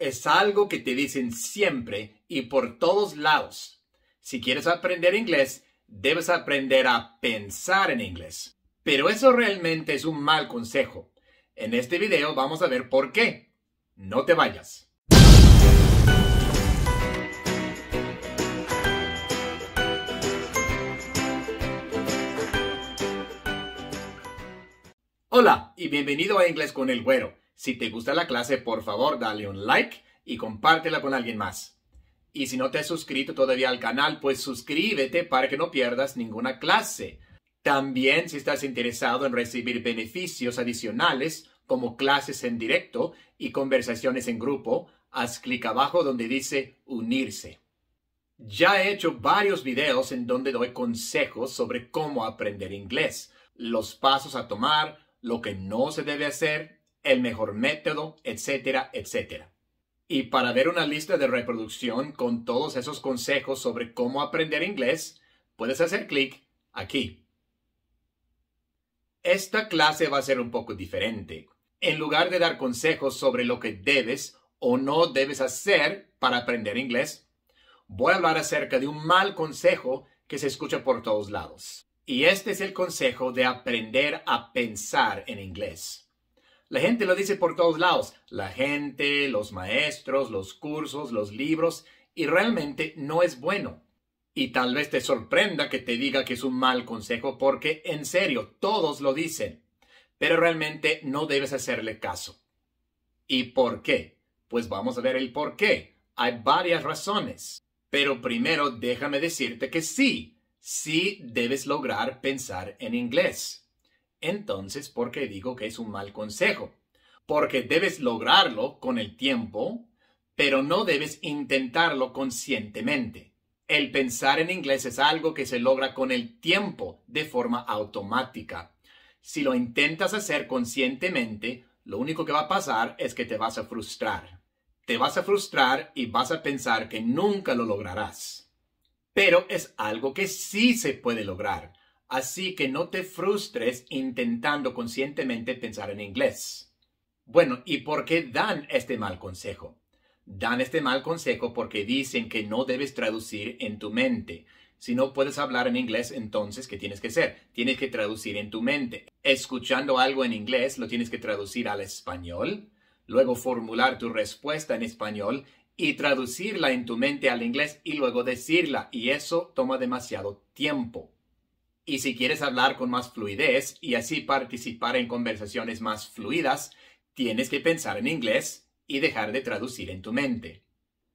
es algo que te dicen siempre y por todos lados. Si quieres aprender inglés, debes aprender a pensar en inglés. Pero eso realmente es un mal consejo. En este video vamos a ver por qué. No te vayas. Hola y bienvenido a Inglés con el Güero. Si te gusta la clase, por favor, dale un like y compártela con alguien más. Y si no te has suscrito todavía al canal, pues suscríbete para que no pierdas ninguna clase. También si estás interesado en recibir beneficios adicionales como clases en directo y conversaciones en grupo, haz clic abajo donde dice unirse. Ya he hecho varios videos en donde doy consejos sobre cómo aprender inglés, los pasos a tomar, lo que no se debe hacer el mejor método, etcétera, etcétera. Y para ver una lista de reproducción con todos esos consejos sobre cómo aprender inglés, puedes hacer clic aquí. Esta clase va a ser un poco diferente. En lugar de dar consejos sobre lo que debes o no debes hacer para aprender inglés, voy a hablar acerca de un mal consejo que se escucha por todos lados. Y este es el consejo de aprender a pensar en inglés. La gente lo dice por todos lados. La gente, los maestros, los cursos, los libros. Y realmente no es bueno. Y tal vez te sorprenda que te diga que es un mal consejo porque en serio, todos lo dicen. Pero realmente no debes hacerle caso. ¿Y por qué? Pues vamos a ver el por qué. Hay varias razones. Pero primero déjame decirte que sí, sí debes lograr pensar en inglés. Entonces, ¿por qué digo que es un mal consejo? Porque debes lograrlo con el tiempo, pero no debes intentarlo conscientemente. El pensar en inglés es algo que se logra con el tiempo de forma automática. Si lo intentas hacer conscientemente, lo único que va a pasar es que te vas a frustrar. Te vas a frustrar y vas a pensar que nunca lo lograrás. Pero es algo que sí se puede lograr. Así que no te frustres intentando conscientemente pensar en inglés. Bueno, ¿y por qué dan este mal consejo? Dan este mal consejo porque dicen que no debes traducir en tu mente. Si no puedes hablar en inglés, entonces, ¿qué tienes que hacer? Tienes que traducir en tu mente. Escuchando algo en inglés, lo tienes que traducir al español, luego formular tu respuesta en español y traducirla en tu mente al inglés y luego decirla. Y eso toma demasiado tiempo. Y si quieres hablar con más fluidez y así participar en conversaciones más fluidas, tienes que pensar en inglés y dejar de traducir en tu mente.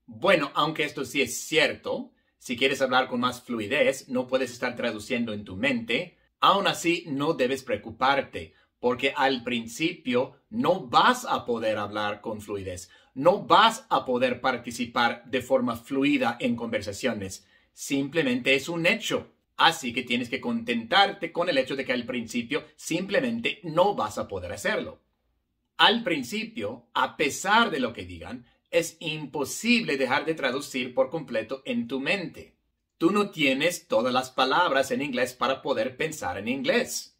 Bueno, aunque esto sí es cierto, si quieres hablar con más fluidez, no puedes estar traduciendo en tu mente. Aún así, no debes preocuparte, porque al principio no vas a poder hablar con fluidez, no vas a poder participar de forma fluida en conversaciones. Simplemente es un hecho. Así que tienes que contentarte con el hecho de que al principio simplemente no vas a poder hacerlo. Al principio, a pesar de lo que digan, es imposible dejar de traducir por completo en tu mente. Tú no tienes todas las palabras en inglés para poder pensar en inglés.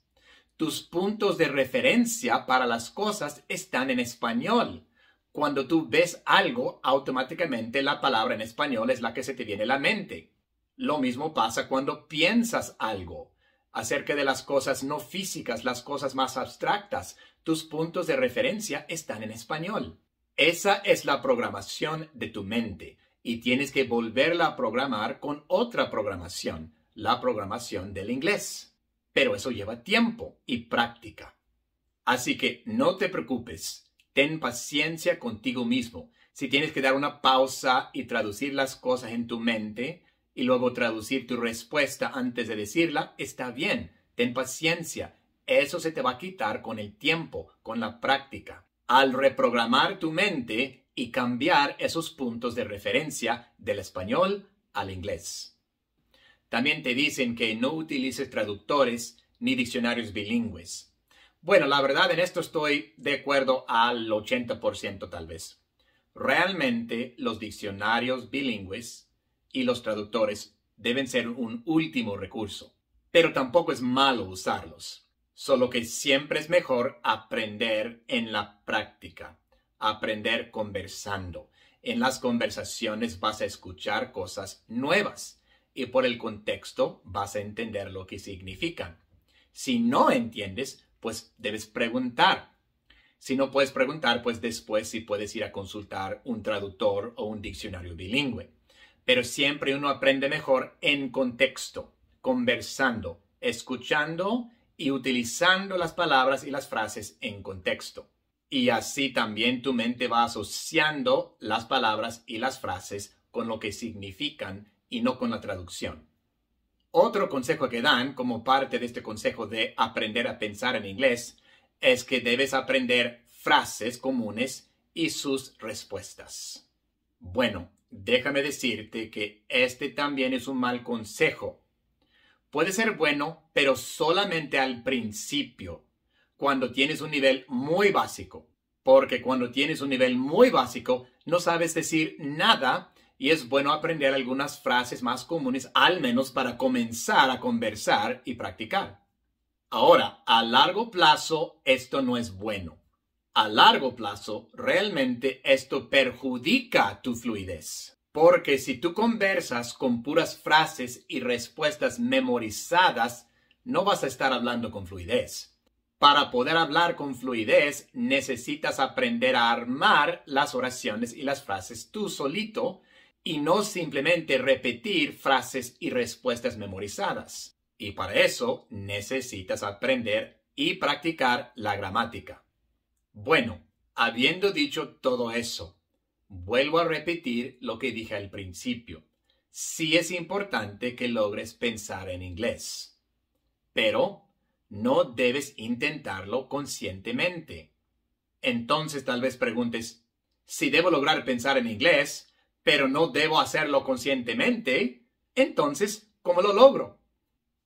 Tus puntos de referencia para las cosas están en español. Cuando tú ves algo, automáticamente la palabra en español es la que se te viene a la mente. Lo mismo pasa cuando piensas algo acerca de las cosas no físicas, las cosas más abstractas. Tus puntos de referencia están en español. Esa es la programación de tu mente y tienes que volverla a programar con otra programación, la programación del inglés. Pero eso lleva tiempo y práctica. Así que no te preocupes, ten paciencia contigo mismo. Si tienes que dar una pausa y traducir las cosas en tu mente, y luego traducir tu respuesta antes de decirla, está bien, ten paciencia, eso se te va a quitar con el tiempo, con la práctica. Al reprogramar tu mente y cambiar esos puntos de referencia del español al inglés. También te dicen que no utilices traductores ni diccionarios bilingües. Bueno, la verdad en esto estoy de acuerdo al 80% tal vez. Realmente los diccionarios bilingües y los traductores deben ser un último recurso, pero tampoco es malo usarlos, solo que siempre es mejor aprender en la práctica, aprender conversando. En las conversaciones vas a escuchar cosas nuevas y por el contexto vas a entender lo que significan. Si no entiendes, pues debes preguntar. Si no puedes preguntar, pues después si puedes ir a consultar un traductor o un diccionario bilingüe pero siempre uno aprende mejor en contexto, conversando, escuchando y utilizando las palabras y las frases en contexto. Y así también tu mente va asociando las palabras y las frases con lo que significan y no con la traducción. Otro consejo que dan como parte de este consejo de aprender a pensar en inglés es que debes aprender frases comunes y sus respuestas. Bueno, Déjame decirte que este también es un mal consejo. Puede ser bueno, pero solamente al principio, cuando tienes un nivel muy básico. Porque cuando tienes un nivel muy básico, no sabes decir nada y es bueno aprender algunas frases más comunes, al menos para comenzar a conversar y practicar. Ahora, a largo plazo, esto no es bueno a largo plazo, realmente esto perjudica tu fluidez. Porque si tú conversas con puras frases y respuestas memorizadas, no vas a estar hablando con fluidez. Para poder hablar con fluidez, necesitas aprender a armar las oraciones y las frases tú solito y no simplemente repetir frases y respuestas memorizadas. Y para eso necesitas aprender y practicar la gramática. Bueno, habiendo dicho todo eso, vuelvo a repetir lo que dije al principio. Sí es importante que logres pensar en inglés, pero no debes intentarlo conscientemente. Entonces tal vez preguntes, si debo lograr pensar en inglés, pero no debo hacerlo conscientemente, entonces, ¿cómo lo logro?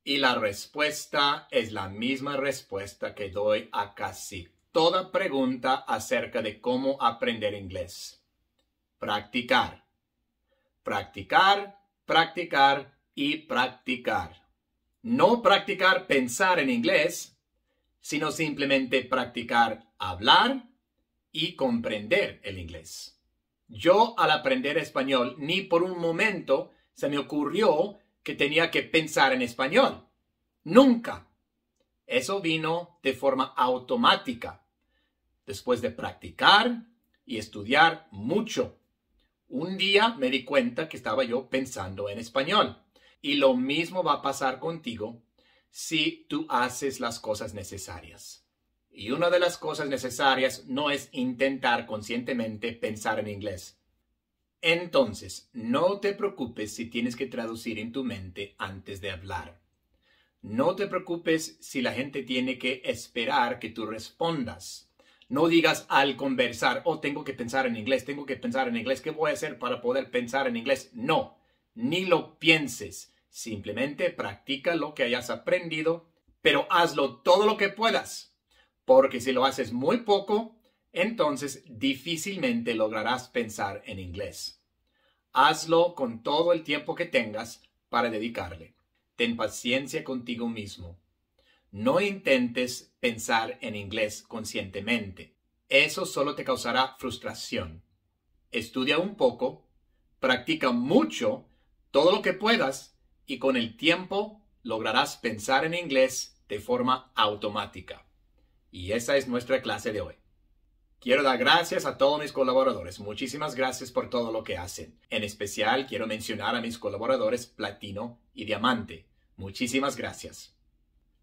Y la respuesta es la misma respuesta que doy a casi toda pregunta acerca de cómo aprender inglés. Practicar. Practicar, practicar y practicar. No practicar pensar en inglés, sino simplemente practicar hablar y comprender el inglés. Yo al aprender español ni por un momento se me ocurrió que tenía que pensar en español. Nunca eso vino de forma automática, después de practicar y estudiar mucho. Un día me di cuenta que estaba yo pensando en español. Y lo mismo va a pasar contigo si tú haces las cosas necesarias. Y una de las cosas necesarias no es intentar conscientemente pensar en inglés. Entonces, no te preocupes si tienes que traducir en tu mente antes de hablar. No te preocupes si la gente tiene que esperar que tú respondas. No digas al conversar, oh, tengo que pensar en inglés, tengo que pensar en inglés, ¿qué voy a hacer para poder pensar en inglés? No, ni lo pienses. Simplemente practica lo que hayas aprendido, pero hazlo todo lo que puedas, porque si lo haces muy poco, entonces difícilmente lograrás pensar en inglés. Hazlo con todo el tiempo que tengas para dedicarle ten paciencia contigo mismo. No intentes pensar en inglés conscientemente. Eso solo te causará frustración. Estudia un poco, practica mucho, todo lo que puedas, y con el tiempo lograrás pensar en inglés de forma automática. Y esa es nuestra clase de hoy. Quiero dar gracias a todos mis colaboradores. Muchísimas gracias por todo lo que hacen. En especial quiero mencionar a mis colaboradores Platino y Diamante, Muchísimas gracias.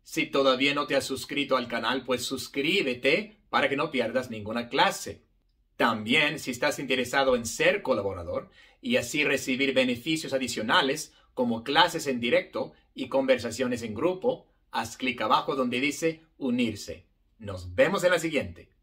Si todavía no te has suscrito al canal, pues suscríbete para que no pierdas ninguna clase. También, si estás interesado en ser colaborador y así recibir beneficios adicionales como clases en directo y conversaciones en grupo, haz clic abajo donde dice unirse. Nos vemos en la siguiente.